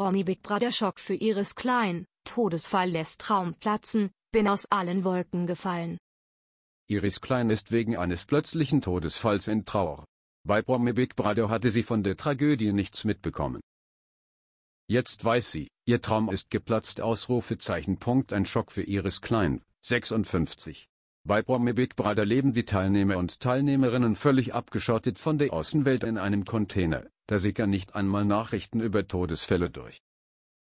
Romy Big Brother Schock für Iris Klein, Todesfall lässt Traum platzen, bin aus allen Wolken gefallen. Iris Klein ist wegen eines plötzlichen Todesfalls in Trauer. Bei Promi Big Brother hatte sie von der Tragödie nichts mitbekommen. Jetzt weiß sie, ihr Traum ist geplatzt. Ausrufezeichen. Punkt. Ein Schock für Iris Klein, 56. Bei Promi Big Brother leben die Teilnehmer und Teilnehmerinnen völlig abgeschottet von der Außenwelt in einem Container, da sickern nicht einmal Nachrichten über Todesfälle durch.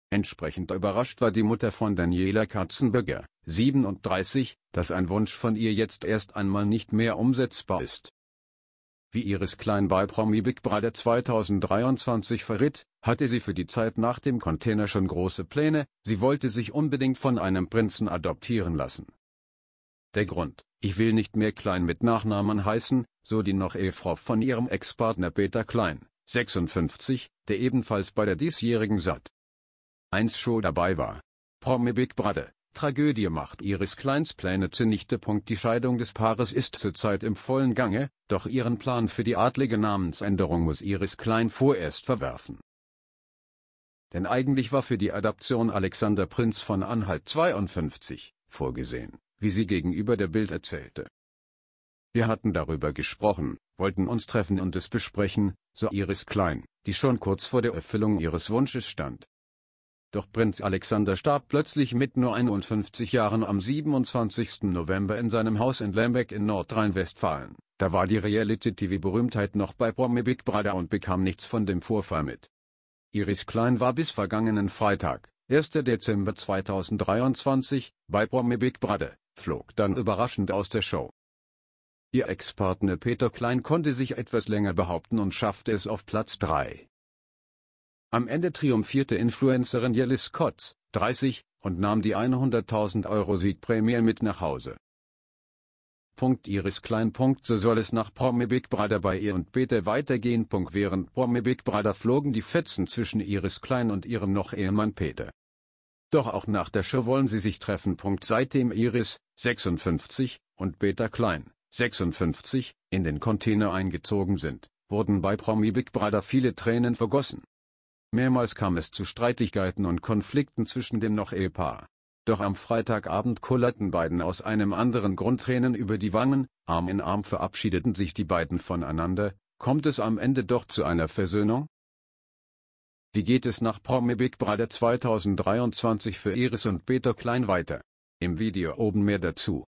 Entsprechend überrascht war die Mutter von Daniela Katzenberger, 37, dass ein Wunsch von ihr jetzt erst einmal nicht mehr umsetzbar ist. Wie ihres Klein bei Promi Big Brother 2023 verritt, hatte sie für die Zeit nach dem Container schon große Pläne, sie wollte sich unbedingt von einem Prinzen adoptieren lassen. Der Grund, ich will nicht mehr Klein mit Nachnamen heißen, so die noch Ehefrau von ihrem Ex-Partner Peter Klein. 56, der ebenfalls bei der diesjährigen Sat. 1 Show dabei war. Promi Big Brother, Tragödie macht Iris Kleins Pläne zunichte. Die Scheidung des Paares ist zurzeit im vollen Gange, doch ihren Plan für die adlige Namensänderung muss Iris Klein vorerst verwerfen. Denn eigentlich war für die Adaption Alexander Prinz von Anhalt 52 vorgesehen, wie sie gegenüber der Bild erzählte. Wir hatten darüber gesprochen, wollten uns treffen und es besprechen, so Iris Klein, die schon kurz vor der Erfüllung ihres Wunsches stand. Doch Prinz Alexander starb plötzlich mit nur 51 Jahren am 27. November in seinem Haus in Lambeck in Nordrhein-Westfalen. Da war die Reality-TV-Berühmtheit noch bei Promi Big Brother und bekam nichts von dem Vorfall mit. Iris Klein war bis vergangenen Freitag, 1. Dezember 2023, bei Promi Big Brother, flog dann überraschend aus der Show. Ihr Ex-Partner Peter Klein konnte sich etwas länger behaupten und schaffte es auf Platz 3. Am Ende triumphierte Influencerin Jellis Kotz, 30, und nahm die 100.000 Euro Siegprämie mit nach Hause. Punkt Iris Klein. Punkt so soll es nach Promi Big Brother bei ihr und Peter weitergehen. Punkt während Promi Big Brother flogen die Fetzen zwischen Iris Klein und ihrem noch Ehemann Peter. Doch auch nach der Show wollen sie sich treffen. Punkt seitdem Iris, 56, und Peter Klein, 56, in den Container eingezogen sind, wurden bei Promi Big Brother viele Tränen vergossen. Mehrmals kam es zu Streitigkeiten und Konflikten zwischen dem noch Ehepaar. Doch am Freitagabend kullerten beiden aus einem anderen Grund Tränen über die Wangen, Arm in Arm verabschiedeten sich die beiden voneinander, kommt es am Ende doch zu einer Versöhnung? Wie geht es nach Promi Big Brother 2023 für Iris und Peter Klein weiter? Im Video oben mehr dazu.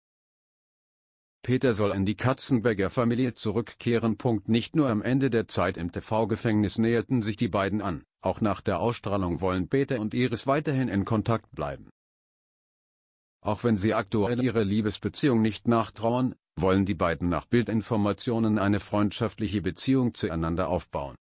Peter soll in die Katzenberger Familie zurückkehren. Nicht nur am Ende der Zeit im TV-Gefängnis näherten sich die beiden an, auch nach der Ausstrahlung wollen Peter und Iris weiterhin in Kontakt bleiben. Auch wenn sie aktuell ihre Liebesbeziehung nicht nachtrauern, wollen die beiden nach Bildinformationen eine freundschaftliche Beziehung zueinander aufbauen.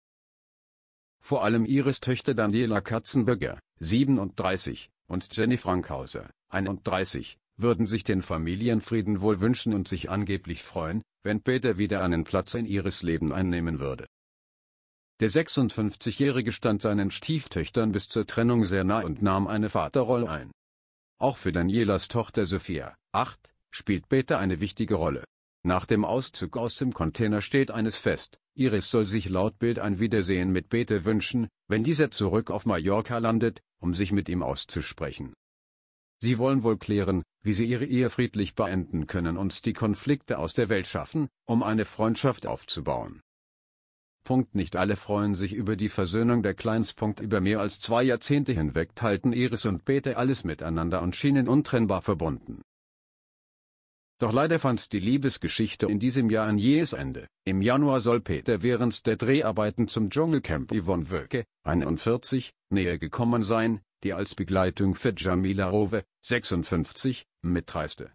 Vor allem Iris Töchter Daniela Katzenberger, 37, und Jenny Frankhauser, 31, würden sich den Familienfrieden wohl wünschen und sich angeblich freuen, wenn Peter wieder einen Platz in ihres Leben einnehmen würde. Der 56-Jährige stand seinen Stieftöchtern bis zur Trennung sehr nah und nahm eine Vaterrolle ein. Auch für Danielas Tochter Sophia, 8, spielt Peter eine wichtige Rolle. Nach dem Auszug aus dem Container steht eines fest, Iris soll sich laut Bild ein Wiedersehen mit Peter wünschen, wenn dieser zurück auf Mallorca landet, um sich mit ihm auszusprechen. Sie wollen wohl klären, wie sie ihre Ehe friedlich beenden können und die Konflikte aus der Welt schaffen, um eine Freundschaft aufzubauen. Punkt nicht alle freuen sich über die Versöhnung der Kleins. Punkt über mehr als zwei Jahrzehnte hinweg teilten Iris und Peter alles miteinander und schienen untrennbar verbunden. Doch leider fand die Liebesgeschichte in diesem Jahr ein jähes Ende. Im Januar soll Peter während der Dreharbeiten zum Dschungelcamp Yvonne Wölke, 41, näher gekommen sein, die als Begleitung für Jamila Rove, 56, mitreiste.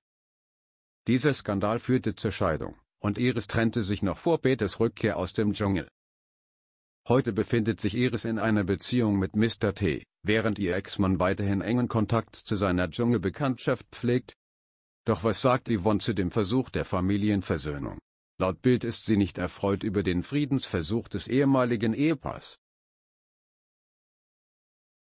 Dieser Skandal führte zur Scheidung, und Iris trennte sich noch vor Peters Rückkehr aus dem Dschungel. Heute befindet sich Iris in einer Beziehung mit Mr. T, während ihr Ex-Mann weiterhin engen Kontakt zu seiner Dschungelbekanntschaft pflegt. Doch was sagt Yvonne zu dem Versuch der Familienversöhnung? Laut Bild ist sie nicht erfreut über den Friedensversuch des ehemaligen Ehepaars.